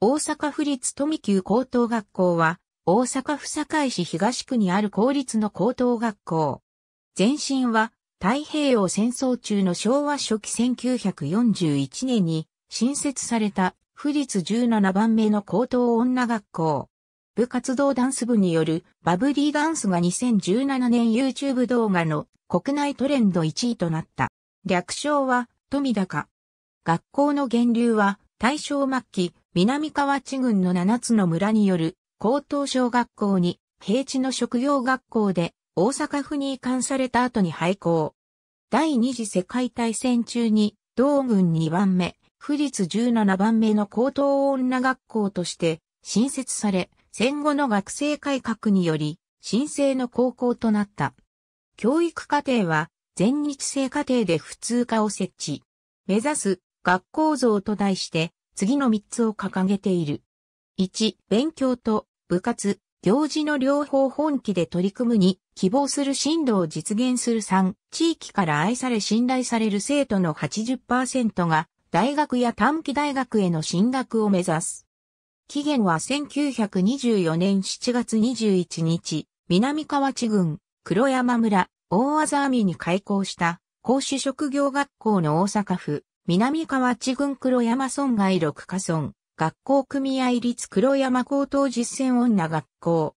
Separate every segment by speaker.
Speaker 1: 大阪府立富久高等学校は、大阪府堺市東区にある公立の高等学校。前身は、太平洋戦争中の昭和初期1941年に、新設された、府立17番目の高等女学校。部活動ダンス部によるバブリーダンスが2017年 YouTube 動画の国内トレンド1位となった。略称は富高。学校の源流は大正末期南河内郡の7つの村による高等小学校に平地の職業学校で大阪府に移管された後に廃校。第二次世界大戦中に同軍2番目、府立17番目の高等女学校として新設され、戦後の学生改革により、新生の高校となった。教育課程は、全日制課程で普通科を設置。目指す学校像と題して、次の3つを掲げている。1、勉強と部活、行事の両方本気で取り組むに、希望する進路を実現する3、地域から愛され信頼される生徒の80%が、大学や短期大学への進学を目指す。期限は1924年7月21日、南河内郡、黒山村、大技網に開校した、公主職業学校の大阪府、南河内郡黒山村外六花村、学校組合立黒山高等実践女学校。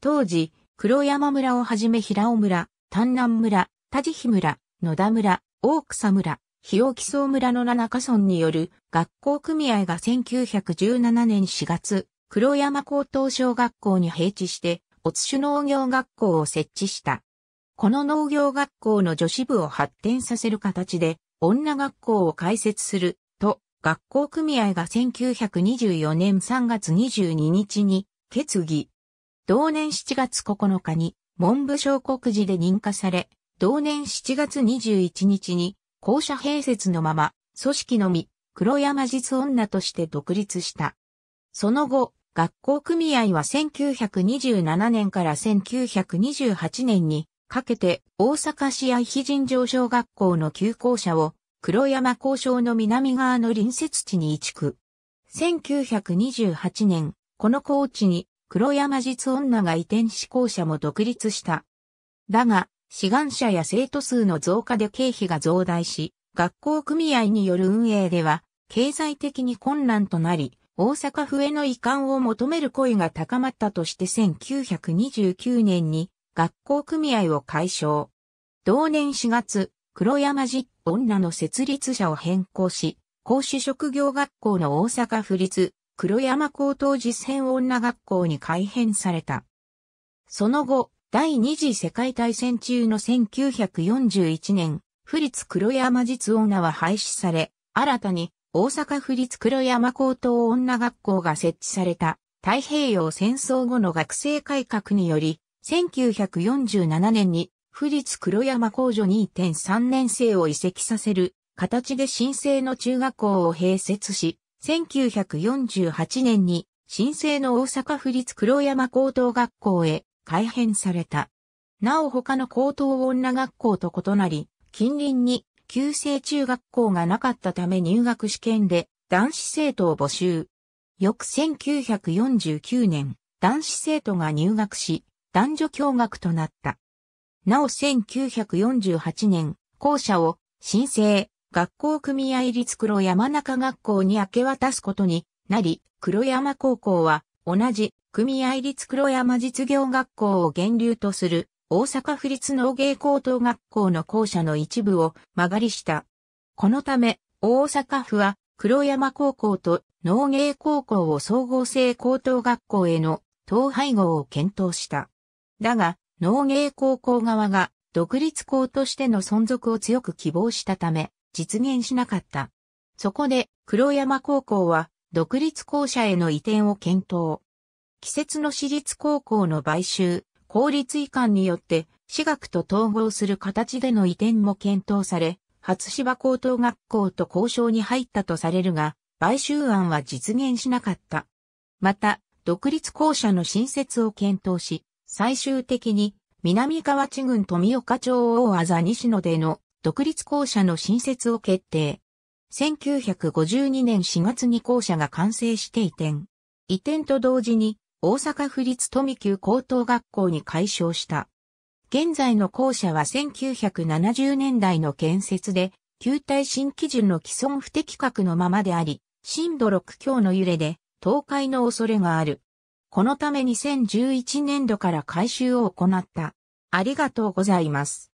Speaker 1: 当時、黒山村をはじめ平尾村、丹南村、田地比村、野田村、大草村、日置草村の七カ村による学校組合が1917年4月、黒山高等小学校に併置して、おつ種農業学校を設置した。この農業学校の女子部を発展させる形で、女学校を開設すると学校組合が1924年3月22日に決議。同年7月9日に文部省告示で認可され、同年7月21日に校舎併設のまま組織のみ黒山実女として独立した。その後、学校組合は1927年から1928年にかけて大阪市愛妃人上小学校の旧校舎を黒山校章の南側の隣接地に移築。1928年、この校地に黒山実女が移転し校舎も独立した。だが、志願者や生徒数の増加で経費が増大し、学校組合による運営では、経済的に困難となり、大阪府への移管を求める声が高まったとして1929年に学校組合を解消。同年4月、黒山実女の設立者を変更し、公主職業学校の大阪府立黒山高等実践女学校に改編された。その後、第二次世界大戦中の1941年、府立黒山実女は廃止され、新たに大阪府立黒山高等女学校が設置された太平洋戦争後の学生改革により1947年に府立黒山工女2.3年生を移籍させる形で新生の中学校を併設し、1948年に新生の大阪府立黒山高等学校へ改編された。なお他の高等女学校と異なり、近隣に旧制中学校がなかったため入学試験で男子生徒を募集。翌1949年、男子生徒が入学し、男女共学となった。なお1948年、校舎を申請、学校組合立黒山中学校に明け渡すことになり、黒山高校は同じ組合立黒山実業学校を源流とする大阪府立農芸高等学校の校舎の一部を曲がりした。このため、大阪府は黒山高校と農芸高校を総合性高等学校への統廃合を検討した。だが、農芸高校側が独立校としての存続を強く希望したため、実現しなかった。そこで、黒山高校は、独立校舎への移転を検討。季節の私立高校の買収、公立移管によって、私学と統合する形での移転も検討され、初芝高等学校と交渉に入ったとされるが、買収案は実現しなかった。また、独立校舎の新設を検討し、最終的に、南河内郡富岡町大技西野での独立校舎の新設を決定。1952年4月に校舎が完成して移転。移転と同時に大阪府立富久高等学校に改称した。現在の校舎は1970年代の建設で、旧体新基準の既存不適格のままであり、震度6強の揺れで倒壊の恐れがある。このため2011年度から改修を行った。ありがとうございます。